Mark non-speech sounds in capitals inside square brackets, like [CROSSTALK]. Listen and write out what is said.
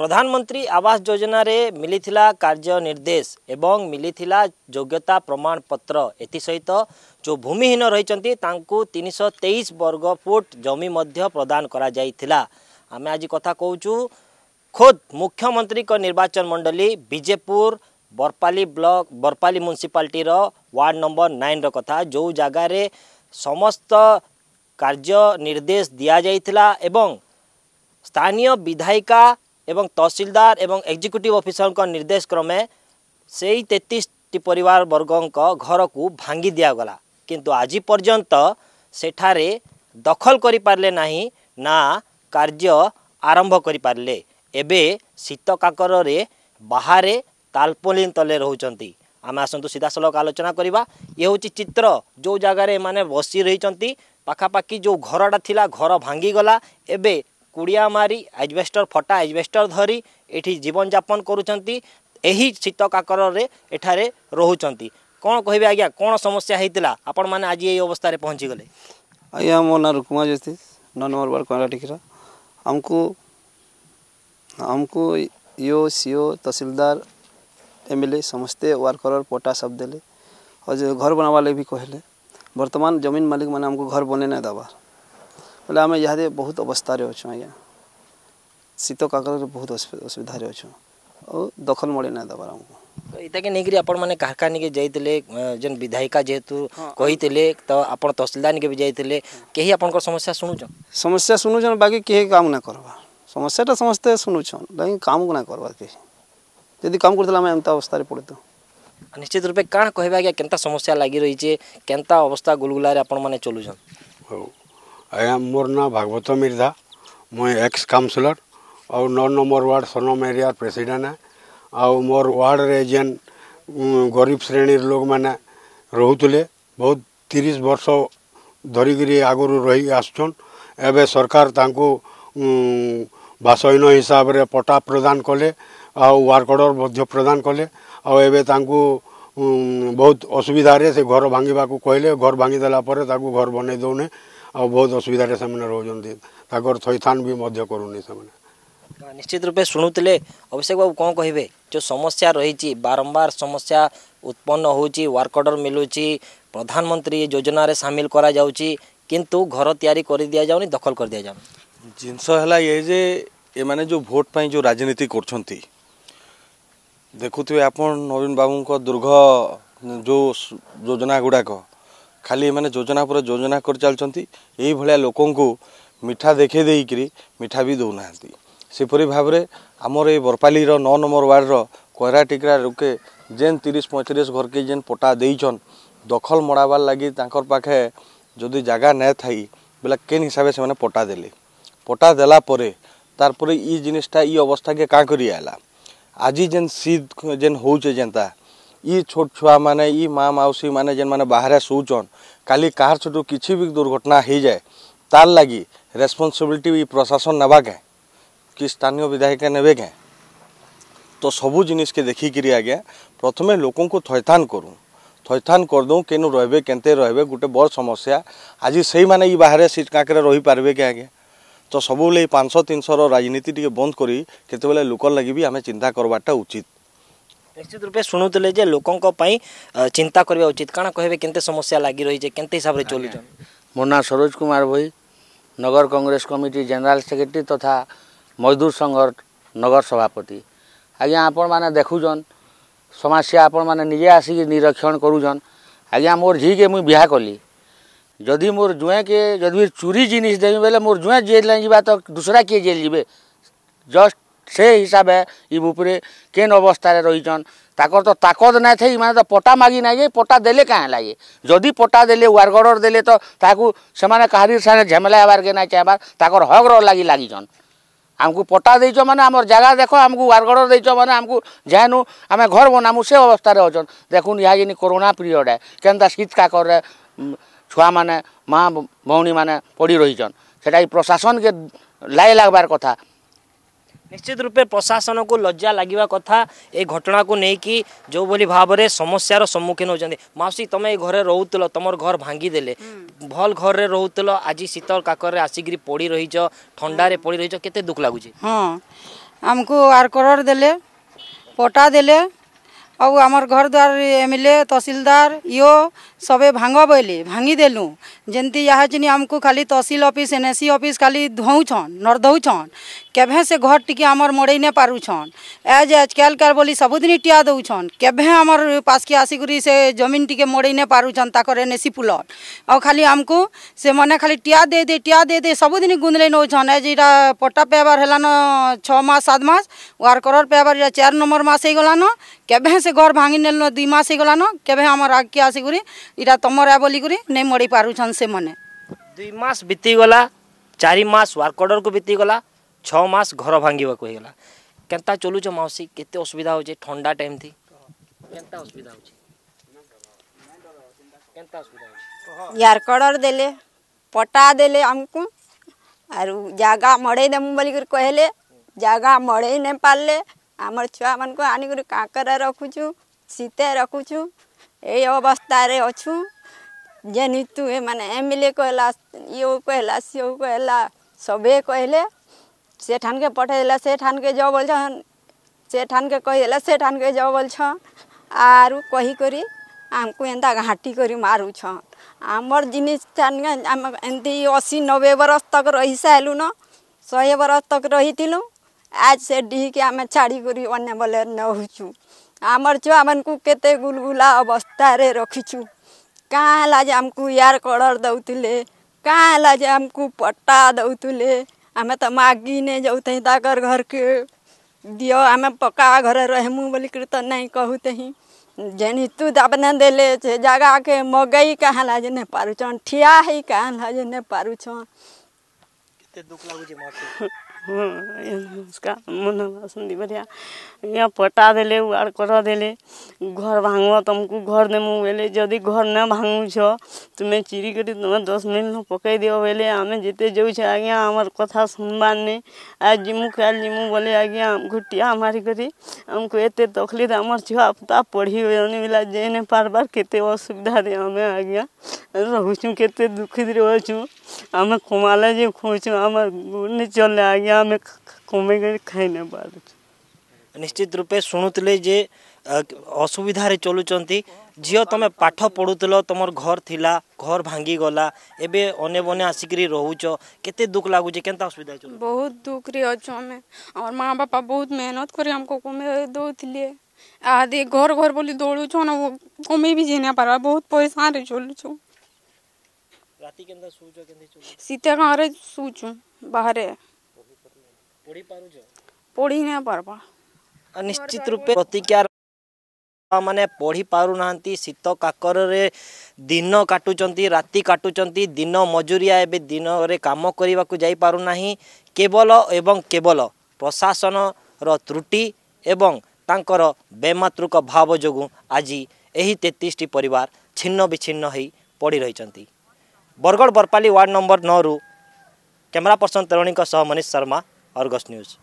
ପ୍ରଧାନମନ୍ତ୍ରୀ ଆବାସ ଯୋଜନାରେ ମିଳିଥିଲା କାର୍ଯ୍ୟ ନିର୍ଦ୍ଦେଶ ଏବଂ ମିଳିଥିଲା ଯୋଗ୍ୟତା ପ୍ରମାଣପତ୍ର ଏଥିସହିତ ଯେଉଁ ଭୂମିହୀନ ରହିଛନ୍ତି ତାଙ୍କୁ ତିନିଶହ ତେଇଶ ବର୍ଗ ଫୁଟ ଜମି ମଧ୍ୟ ପ୍ରଦାନ କରାଯାଇଥିଲା ଆମେ ଆଜି କଥା କହୁଛୁ ଖୋଦ୍ ମୁଖ୍ୟମନ୍ତ୍ରୀଙ୍କ ନିର୍ବାଚନ ମଣ୍ଡଳୀ ବିଜେପୁର ବରପାଲି ବ୍ଲକ ବରପାଲି ମ୍ୟୁନିସିପାଲିଟିର ୱାର୍ଡ଼ ନମ୍ବର ନାଇନର କଥା ଯେଉଁ ଜାଗାରେ ସମସ୍ତ କାର୍ଯ୍ୟ ନିର୍ଦ୍ଦେଶ ଦିଆଯାଇଥିଲା ଏବଂ ସ୍ଥାନୀୟ ବିଧାୟିକା ଏବଂ ତହସିଲଦାର ଏବଂ ଏକ୍ଜିକ୍ୟୁଟିଭ୍ ଅଫିସରଙ୍କ ନିର୍ଦ୍ଦେଶ କ୍ରମେ ସେଇ ତେତିଶଟି ପରିବାର ବର୍ଗଙ୍କ ଘରକୁ ଭାଙ୍ଗି ଦିଆଗଲା କିନ୍ତୁ ଆଜି ପର୍ଯ୍ୟନ୍ତ ସେଠାରେ ଦଖଲ କରିପାରିଲେ ନାହିଁ ନା କାର୍ଯ୍ୟ ଆରମ୍ଭ କରିପାରିଲେ ଏବେ ଶୀତ କାକରରେ ବାହାରେ ତାଲପଲିନ ତଳେ ରହୁଛନ୍ତି ଆମେ ଆସନ୍ତୁ ସିଧାସଳଖ ଆଲୋଚନା କରିବା ଇଏ ହେଉଛି ଚିତ୍ର ଯେଉଁ ଜାଗାରେ ଏମାନେ ବସି ରହିଛନ୍ତି ପାଖାପାଖି ଯେଉଁ ଘରଟା ଥିଲା ଘର ଭାଙ୍ଗିଗଲା ଏବେ କୁଡ଼ିଆ ମାରି ଆଜବେଷ୍ଟର ଫଟା ଆଜବେଷ୍ଟର ଧରି ଏଠି ଜୀବନଯାପନ କରୁଛନ୍ତି ଏହି ଶୀତ କାକରରେ ଏଠାରେ ରହୁଛନ୍ତି କ'ଣ କହିବେ ଆଜ୍ଞା କ'ଣ ସମସ୍ୟା ହେଇଥିଲା ଆପଣମାନେ ଆଜି ଏହି ଅବସ୍ଥାରେ ପହଞ୍ଚିଗଲେ ଆଜ୍ଞା ମୋ ନାଁ ରୁକୁମା ଜ୍ୟୋତିଷ ନଅ ନମ୍ବର ୱାର୍ଡ଼ କଳାଟିକିର ଆମକୁ ଆମକୁ EO CO tehsildar M L A ସମସ୍ତେ ୱାର୍କରର ପଟା ସବ୍ ଦେଲେ ଆଉ ଘର ବନାବାର୍ ଲାଗି ବି କହିଲେ ବର୍ତ୍ତମାନ ଜମିନ ମାଲିକମାନେ ଆମକୁ ଘର ବନେଇ ନାଇଁ ଦେବାର୍ ବୋଲେ ଆମେ ଇହାଦେ ବହୁତ ଅବସ୍ଥାରେ ଅଛୁଁ ଆଜ୍ଞା ଶୀତ କାକରରେ ବହୁତ ଅସୁବିଧାରେ ଅଛୁଁ ଆଉ ଦଖଲ ମଳି ନାଇଁ ଦେବାର ଆମକୁ ଏଇଟାକେ ନେଇକରି ଆପଣମାନେ କାହାକା ନିକେ ଯାଇଥିଲେ ଯେନ୍ ବିଧାୟିକା ଯେହେତୁ କହିଥିଲେ ତ ଆପଣ ତହସିଲଦାର ନିକେ ବି ଯାଇଥିଲେ କେହି ଆପଣଙ୍କର ସମସ୍ୟା ଶୁଣୁଛନ୍ ସମସ୍ୟା ଶୁଣୁଛନ୍ ବାକି କେହି କାମ ନାଇଁ କର୍ବା ସମସ୍ୟାଟା ସମସ୍ତେ ଶୁଣୁଛନ୍ ବାକି କାମକୁ ନାଇଁ କର୍ବା କେହି ଯଦି କାମ କରୁଥିଲେ ଆମେ ଏନ୍ତା ଅବସ୍ଥାରେ ପଡ଼ିଥାଉ ନିଶ୍ଚିତ ରୂପେ କାଣା କହିବା ଆଜ୍ଞା କେନ୍ତା ସମସ୍ୟା ଲାଗି ରହିଛେ କେନ୍ତା ଅବସ୍ଥା ଗୁଲଗୁଲାରେ ଆପଣମାନେ ଚଲୁଛନ୍ ହଉ ଆଜ୍ଞା ମୋର ନାଁ ଭାଗବତ ମିର୍ଦ୍ଧା ମୁଇଁ ଏକ୍ସ କାଉନସିଲର୍ ଆଉ ନଅ ନମ୍ବର ୱାର୍ଡ଼ ସନମ ଏରିଆ ପ୍ରେସିଡେଣ୍ଟ ଆଉ ମୋର ୱାର୍ଡ଼ରେ ଯେନ୍ ଗରିବ ଶ୍ରେଣୀର ଲୋକମାନେ ରହୁଥିଲେ ବହୁତ ତିରିଶ ବର୍ଷ ଧରିକିରି ଆଗରୁ ରହି ଆସୁଛନ୍ ଏବେ ସରକାର ତାଙ୍କୁ ବାସହୀନ ହିସାବରେ ପଟା ପ୍ରଦାନ କଲେ ଆଉ ୱାର୍କ ଅର୍ଡ଼ର ମଧ୍ୟ ପ୍ରଦାନ କଲେ ଆଉ ଏବେ ତାଙ୍କୁ ବହୁତ ଅସୁବିଧାରେ ସେ ଘର ଭାଙ୍ଗିବାକୁ କହିଲେ ଘର ଭାଙ୍ଗିଦେଲା ପରେ ତାକୁ ଘର ବନେଇ ଦେଉନି ଆଉ ବହୁତ ଅସୁବିଧାରେ ସେମାନେ ରହୁଛନ୍ତି ତାଙ୍କର ଥଇଥାନ ବି ମଧ୍ୟ କରୁନି ସେମାନେ ନିଶ୍ଚିତ ରୂପେ ଶୁଣୁଥିଲେ ଅଭିଷେକ ବାବୁ କ'ଣ କହିବେ ଯେଉଁ ସମସ୍ୟା ରହିଛି ବାରମ୍ବାର ସମସ୍ୟା ଉତ୍ପନ୍ନ ହେଉଛି ୱାର୍କ ଅର୍ଡ଼ର ମିଳୁଛି ପ୍ରଧାନମନ୍ତ୍ରୀ ଯୋଜନାରେ ସାମିଲ କରାଯାଉଛି କିନ୍ତୁ ଘର ତିଆରି କରିଦିଆଯାଉନି ଦଖଲ କରିଦିଆଯାଉନି ଜିନିଷ ହେଲା ଏ ଯେ ଏମାନେ ଯେଉଁ ଭୋଟ ପାଇଁ ଯେଉଁ ରାଜନୀତି କରୁଛନ୍ତି ଦେଖୁଥିବେ ଆପଣ ନବୀନ ବାବୁଙ୍କ ଦୀର୍ଘ ଯେଉଁ ଯୋଜନା ଗୁଡ଼ାକ ଖାଲି ଏମାନେ ଯୋଜନା ପରେ ଯୋଜନା କରିଚାଲିଛନ୍ତି ଏଇଭଳିଆ ଲୋକଙ୍କୁ ମିଠା ଦେଖେଇ ଦେଇକିରି ମିଠା ବି ଦେଉନାହାନ୍ତି ସେପରି ଭାବରେ ଆମର ଏଇ ବରପାଲିର ନଅ ନମ୍ବର ୱାର୍ଡ଼ର କୈରାଟିକରା ଲୋକେ ଯେନ୍ ତିରିଶ ପଇଁତିରିଶ ଘରକେ ଯେନ୍ ପଟା ଦେଇଛନ୍ ଦଖଲ ମଡ଼ାବାର୍ ଲାଗି ତାଙ୍କର ପାଖେ ଯଦି ଜାଗା ନାଇଁ ଥାଇ ବୋଲେ କେନ୍ ହିସାବେ ସେମାନେ ପଟା ଦେଲେ ପଟା ଦେଲା ପରେ ତାର୍ ପରେ ଇ ଜିନିଷଟା ଇ ଅବସ୍ଥାକେ କାଁ କରି ଆଇଲା ଆଜି ଯେନ୍ ଶୀତ ଯେନ୍ ହଉଛେ ଯେନ୍ତା ये छोट छुआ मैंने ये माँ मौसी मैंने जेन मैंने बाहर शूचन कल कहार छोटू कि भी दुर्घटना हो जाए तार लगे रेस्पन्सबिलिट प्रशासन नवा क्या कि स्थानीय विधायक ने क्या तो सब जिनिस के देखिक आज्ञा प्रथम लोक थैथान करूँ थैथान करदे केनु रे के रे गोटे बड़ समस्या आज से मैंने ये बाहर सीट का रही पारे क्या आज्ञा तो सब पांच तीन सौ राजनीति टी बंद करते लोकर लगे भी आम चिंता करवाटा उचित ନିଶ୍ଚିତ ରୂପେ ଶୁଣୁଥିଲେ ଯେ ଲୋକଙ୍କ ପାଇଁ ଚିନ୍ତା କରିବା ଉଚିତ କାଣା କହିବେ କେତେ ସମସ୍ୟା ଲାଗି ରହିଛେ କେତେ ହିସାବରେ ଚଲୁଛନ୍ ମୋ ନାଁ Saroj Kumar Bhoi Nagar Congress committee general secretary ତଥା ମଜଦୁର ସଂଘର ନଗର ସଭାପତି ଆଜ୍ଞା ଆପଣମାନେ ଦେଖୁଛନ୍ ସମସ୍ୟା ଆପଣମାନେ ନିଜେ ଆସିକି ନିରୀକ୍ଷଣ କରୁଛନ୍ ଆଜ୍ଞା ମୋର ଝିକେ ମୁଇଁ ବିହା କଲି ଯଦି ମୋର ଜୁଏଁକେ ଯଦି ଚୁରି ଜିନିଷ ଦେବି ବେଲେ ମୋର ଜୁଏଁ ଜେଲ୍ ନାଇଁ ଯିବା ତ ଦୁସରା କିଏ ଜେଲ୍ ଯିବେ ଜଷ୍ଟ সে হিসাবে ই উপরে কেন অবস্থায় রইছন তাকর তো তাকত নাই থাই ইমানে তো পটা মাগি নাই যে পটা দেলে কাঁ লাগে যদি পটা দেলে ওয়ারগড়র দেলে তো তাহাকু সেমানে কাহারির সাথে ঝেমেলা হবার কে নাই চাইবার তাকর হকর লাগি লাগিছন ଆମକୁ ପଟା ଦେଇଛ ମାନେ ଆମର ଜାଗା ଦେଖ ଆମକୁ ୱାରଗଡ଼ ଦେଇଛ ମାନେ ଆମକୁ ଯେନୁ ଆମେ ଘର ବନାମୁ ସେ ଅବସ୍ଥାରେ ଅଛନ୍ ଦେଖୁନ୍ ଏହା ଯେନି କରୋନା ପିରିୟଡ଼େ କେନ୍ତା ଶୀତ୍ କାକରରେ ଛୁଆମାନେ ମା' ଭଉଣୀମାନେ ପଡ଼ି ରହିଛନ୍ ସେଟା ଏଇ ପ୍ରଶାସନକେ ଲାଇ ଲାଗ୍ବାର କଥା নিশ্চিত রূপে প্রশাসনকু লজ্জা লাগা কথা এই ঘটনাকে নেই যেভাবে ভাবে সমস্যার সম্মুখীন হচ্ছেন মাউসী তুমি এই ঘরে রোল তোমার ঘর ভাঙ্গিদেলে ভাল ঘরে রোল আজ শীত কাকরে আসিকি পড়ি রইছ থন্ডারে পড়ি রইছ কেতে দুঃখ লাগুছে হ্যাঁ আমি আর্কর দেলে পটা দেলে आउ आम घर द्वार एम एल ए तहसिलदार इो सबे भांग बोले भांगी देलु जमती यहाँ चिनी आमको खाली तहसील office N S C office खाली धोऊन नर्दौन केभे से घर टी आमर मड़ई ना पारुन एज क्याल कार बोली सबुदिन टीआ दौन केभे आमर पास के आसिक से जमीन टी मड़ई ना पारुन ताकर एन एस सी पुलट आउ खाली आमको से मैंने खाली टीआ दे दे टीआ दे दे सबुदिन गुंदले नौछन एज इटा पट्टा पेबार है छः मास सात मास वार पेबार चार नंबर मास हो गलान केवे से घर भांगी नेल दुई मस हो गलान केवे आम आगे आसिकी या तुम बोलिकी नहीं मड़ी पार्छन से मैंने दुई मस बीती गला चारि मस वार्कअर्डर को बीती गला छस घर भांगे हो गला के चलुच मौसी के असुविधा हो ठंडा टाइम थी यार कड़र देले पटा देले आमको आरु जगह मड़े देमु बोल कहले जगह मड़े नहीं पारे ଆମର ଛୁଆମାନଙ୍କୁ ଆଣିକରି କାଙ୍କରେ ରଖୁଛୁ ଶୀତେ ରଖୁଛୁ ଏଇ ଅବସ୍ଥାରେ ଅଛୁ ଯେନିତୁ ଏମାନେ ଏମ୍ ଏଲ୍ ଏ କହିଲା ଇଏ କହିଲା ସିଏ କହିଲା ସବେ କହିଲେ ସେଠାନକେ ପଠେଇଦେଲେ ସେଠାନକେ ଯାଅ ବୋଲଛନ୍ ସେଠାନକେ କହିଦେଲେ ସେଠାନକେ ଯାଅ ବୋଲଛନ୍ ଆରୁ କହିକରି ଆମକୁ ଏନ୍ତା ଘାଟି କରି ମାରୁଛନ୍ ଆମର ଜିନିଷ ଆମେ ଏମିତି ଅଶୀ ନବେ ବରଷ ତକ ରହିସାରିଲୁନ ଶହେ ବରଷ ତକ ରହିଥିଲୁ आज से डी के आम छाड़ी करी अन्य बोले नहुचु आमर छुआ मन को केते गुलगुला अवस्था रे रखीचु कहाँ है जे आमको यार कलर दौले कहाँ है जे आमको पट्टा दौले आम तो मागी नहीं जाऊते ताकर घर के दियो आम पक्का घर रहमु बोलिक तो नहीं कहूते ही जेनी तू दाबने देले छे जगह के मगई कहाँ लाजे ने पारुछन ठिया है कहाँ लाजे ने पारुछन दुख लागू [LAUGHS] उसका मन सुंदी बढ़िया यहाँ पटा दे उड़ कर दे घर भांग तुमको घर देमु बोले जदि घर न भांगुछ तुम्हें चिरी कर तुम दस मिनट न पकई दियो बोले आम जिते जाऊे आज्ञा आम कथा सुनबार नहीं आज जिमु कल जिमु बोले आज्ञा आमको टिया मारी करी आमको एत तकलीफ आम छुआ पुता पढ़ी बोला जे नहीं पार्बार के असुविधा दे आम आज्ञा रोचू के दुखित रोचू आम कमाले जे खोचू आम चल आज्ञा आम कमे खाई पार निश्चित रूपे शुणुले जे असुविधा चलुंत झी तुम पाठ पढ़ुल तुम घर थी घर भांगी गला एबे अने बने आसिक रोच के दुख लगुच के असुविधा बहुत दुख रे अच्छे और माँ बापा बहुत मेहनत कर आदि घर घर बोली दौड़ छ ना कमे भी जे ना पारवा बहुत परेशान रे चल छु राती केंदा सूजो केंदा चल सीता गारे सूचू बाहर પઢી પારું છો પઢી ના પારવા નિશ્ચિત રૂપે પ્રતિક્રિયા ମାନେ ପଢ଼ି ପାରୁନାହାନ୍ତି ଶୀତ କାକରରେ ଦିନ କାଟୁଛନ୍ତି ରାତି କାଟୁଛନ୍ତି ଦିନ ମଜୁରିଆ ଏବେ ଦିନରେ କାମ କରିବାକୁ ଯାଇପାରୁନାହିଁ କେବଳ ଏବଂ କେବଳ ପ୍ରଶାସନର ତ୍ରୁଟି ଏବଂ ତାଙ୍କର ବେମାତୃକ ଭାବ ଯୋଗୁଁ ଆଜି ଏହି ତେତିଶଟି ପରିବାର ଛିନ୍ନ ବିଚ୍ଛିନ୍ନ ହୋଇ ପଡ଼ି ରହିଛନ୍ତି ବରଗଡ଼ ବରପାଲି ୱାର୍ଡ଼ ନମ୍ବର ନଅରୁ କ୍ୟାମେରା ପର୍ସନ ତରୁଣୀଙ୍କ ସହ ମନୀଷ ଶର୍ମା Argos News.